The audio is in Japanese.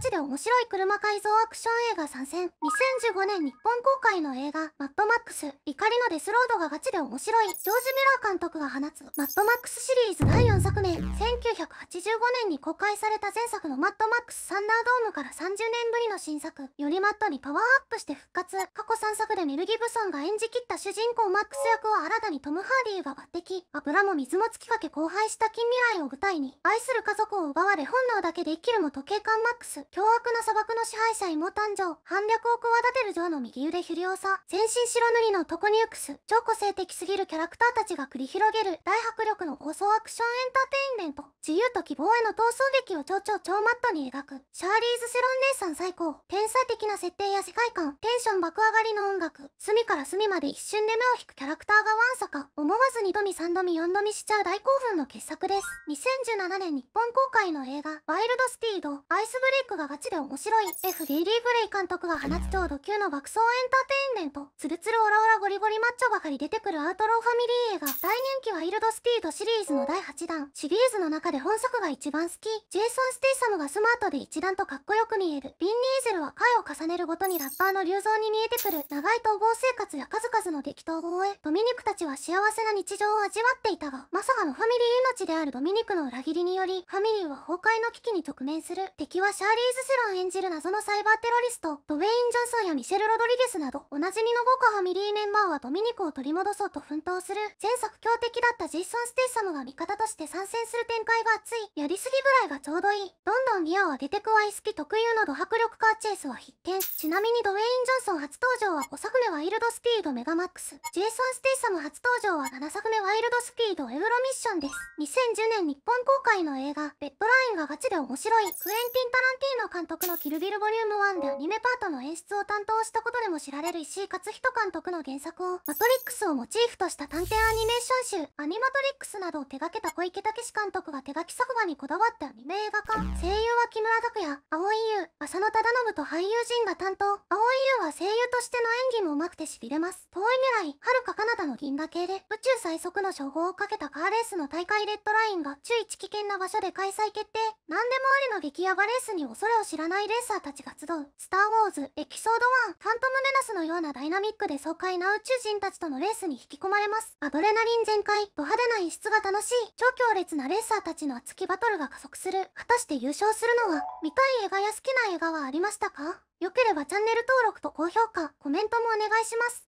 街で面白い車改造アクション映画参戦2015年日本公開の映画マッドマックス怒りのデスロードがガチで面白いジョージ・ミラー監督が放つマッドマックスシリーズ第4作目1985年に公開された前作のマッドマックスサンダードームから30年ぶりの新作よりマッドにパワーアップして復活過去3作でメル・ギブソンが演じきった主人公マックス役は新たにトム・ハーディーが抜擢油も水も突きかけ荒廃した近未来を舞台に愛する家族を奪われ本能だけで生きるも時計館マックス凶悪な砂漠の支配者イモ生反略を企てるジョーの右腕不良さ、全身白塗りのトコニュークス、超個性的すぎるキャラクターたちが繰り広げる大迫力の放送アクションエンターテインメント、自由と希望への闘争劇を超超超マットに描く、シャーリーズ・セロン姉さん最高、天才的な設定や世界観、テンション爆上がりの音楽、隅から隅まで一瞬で目を引くキャラクターがワンサか、思わず2度見3度見4度見しちゃう大興奮の傑作です。2017年日本公開の映画、ワイルド・スティード、アイスブレイクがガチで面白い F・ d ィリー・ブレイ監督が放つ超ド級の爆走エンターテインメントツルツルオラオラゴリゴリマッチョばかり出てくるアウトローファミリー映画大人気ワイルド・スピードシリーズの第8弾シリーズの中で本作が一番好きジェイソン・ステイサムがスマートで一段とかっこよく見えるビン・ニーゼルは回を重ねるごとにラッパーの流像に見えてくる長い統合生活や数々の激闘を終えドミニクたちは幸せな日常を味わっていたがまさかのファミリー命であるドミニクの裏切りによりファミリーは崩壊の危機に直面する敵はシャーリーズ・セロン演じる謎のサイバーテロリスト、ドウェイン・ジョンソンやミシェル・ロドリゲスなど、おなじみの豪華ファミリーメンバーはドミニクを取り戻そうと奮闘する、前作強敵だったジェイソン・ステイサムが味方として参戦する展開が熱い、やりすぎぐらいがちょうどいい、どんどんギアを上げてくわい好き特有のド迫力カーチェイスは必見、ちなみにドウェイン・ジョンソン初登場は5作目ワイルド・スピード・メガマックス、ジェイソン・ステイサム初登場は7作目ワイルド・スピード・エウロミッションです。2010年日本公開の映画、ベッドラインがガチで面白い、クエンティン・タランティの監督のキルビルボリューム1でアニメパートの演出を担当したことでも知られる石井勝人監督の原作を、マトリックスをモチーフとした探偵アニメーション集、アニマトリックスなどを手掛けた小池武史監督が手書き作画にこだわってアニメ映画化。声優は木村拓哉、青井優、浅野忠信と俳優陣が担当。青井優は声優としての演技もうまくて痺れます。遠い未来、遥か彼方の銀河系で、宇宙最速の称号をかけたカーレースの大会レッドラインが中1危険な場所で開催決定。何でもありの激ヤバレースに襲それを知らないレーサーたちが集う「スター・ウォーズエピソード1ファントム・メナス」のようなダイナミックで爽快な宇宙人たちとのレースに引き込まれますアドレナリン全開ド派手な演出が楽しい超強烈なレーサーたちの熱きバトルが加速する果たして優勝するのは見たい映画や好きな映画はありましたかよければチャンネル登録と高評価コメントもお願いします